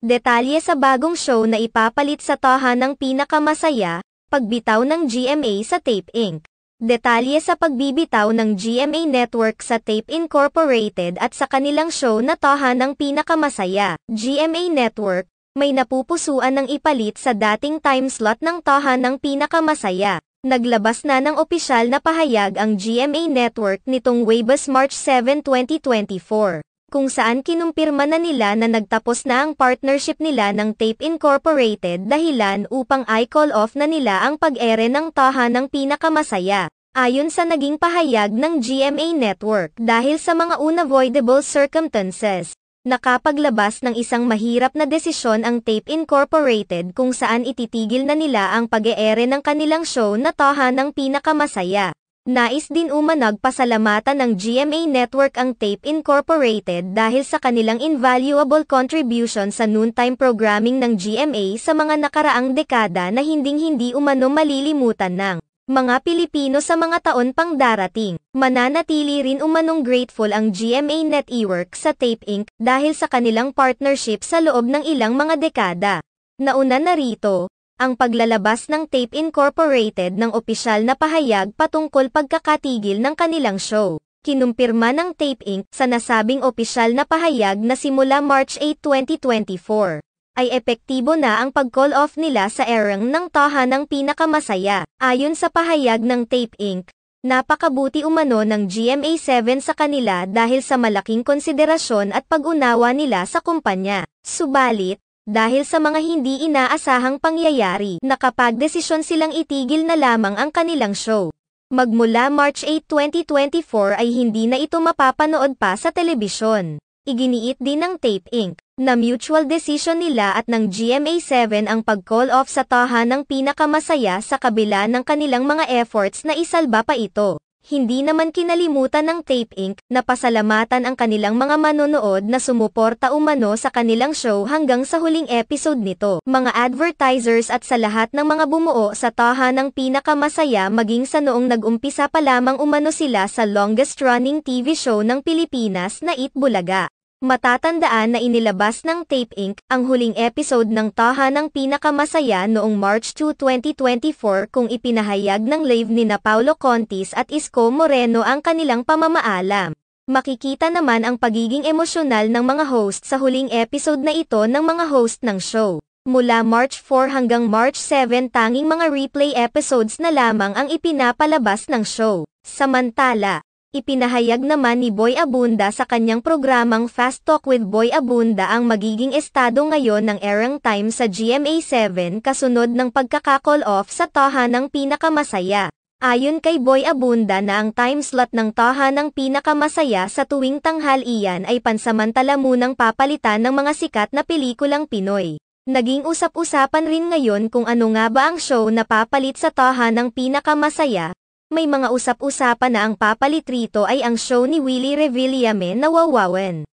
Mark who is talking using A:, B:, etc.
A: Detalye sa bagong show na ipapalit sa ng pinakamasaya, pagbitaw ng GMA sa Tape Inc. Detalye sa pagbibitaw ng GMA Network sa Tape Incorporated at sa kanilang show na ng pinakamasaya, GMA Network, may napupusuan ng ipalit sa dating time slot ng ng pinakamasaya. Naglabas na ng opisyal na pahayag ang GMA Network nitong Weibas March 7, 2024 kung saan kinumpirma na nila na nagtapos na ang partnership nila ng Tape Incorporated dahilan upang i-call off na nila ang pag-ere ng Taha ng Pinakamasaya. Ayon sa naging pahayag ng GMA Network dahil sa mga unavoidable circumstances, nakapaglabas ng isang mahirap na desisyon ang Tape Incorporated kung saan ititigil na nila ang pag-eere ng kanilang show na Taha ng Pinakamasaya. Nais din umanag pasalamatan ng GMA Network ang Tape Incorporated dahil sa kanilang invaluable contribution sa noontime programming ng GMA sa mga nakaraang dekada na hinding-hindi umano malilimutan ng mga Pilipino sa mga taon pang darating. Mananatili rin umanong grateful ang GMA Network sa Tape Inc. dahil sa kanilang partnership sa loob ng ilang mga dekada. Nauna na rito, ang paglalabas ng Tape Incorporated ng opisyal na pahayag patungkol pagkakatigil ng kanilang show. Kinumpirma ng Tape Inc. sa nasabing opisyal na pahayag na simula March 8, 2024, ay epektibo na ang pag-call off nila sa erang ng tahanang pinakamasaya. Ayon sa pahayag ng Tape Inc., napakabuti umano ng GMA7 sa kanila dahil sa malaking konsiderasyon at pag-unawa nila sa kumpanya. Subalit, dahil sa mga hindi inaasahang pangyayari, nakapagdesisyon silang itigil na lamang ang kanilang show. Magmula March 8, 2024 ay hindi na ito mapapanood pa sa telebisyon. Iginiit din ng Tape Inc. na mutual decision nila at ng GMA7 ang pag-call off sa tahanang pinakamasaya sa kabila ng kanilang mga efforts na isalba pa ito. Hindi naman kinalimutan ng Tape Inc. na pasalamatan ang kanilang mga manonood na sumuporta umano sa kanilang show hanggang sa huling episode nito. Mga advertisers at sa lahat ng mga bumuo sa taha ng pinakamasaya maging sa noong nagumpisa pa lamang umano sila sa longest running TV show ng Pilipinas na It Bulaga. Matatandaan na inilabas ng Tape Inc. ang huling episode ng Taha ng Pinakamasaya noong March 2, 2024 kung ipinahayag ng live ni na Paulo Contis at Isko Moreno ang kanilang pamamaalam. Makikita naman ang pagiging emosyonal ng mga host sa huling episode na ito ng mga host ng show. Mula March 4 hanggang March 7 tanging mga replay episodes na lamang ang ipinapalabas ng show. Samantala, Ipinahayag naman ni Boy Abunda sa kanyang programang Fast Talk with Boy Abunda ang magiging estado ngayon ng erang time sa GMA7 kasunod ng pagkakakall off sa Toha ng Pinakamasaya. Ayon kay Boy Abunda na ang time slot ng Toha ng Pinakamasaya sa tuwing tanghal iyan ay pansamantala munang papalitan ng mga sikat na pelikulang Pinoy. Naging usap-usapan rin ngayon kung ano nga ba ang show na papalit sa Toha ng Pinakamasaya, may mga usap-usapan na ang papalit rito ay ang show ni Willie Revillame na wawawen.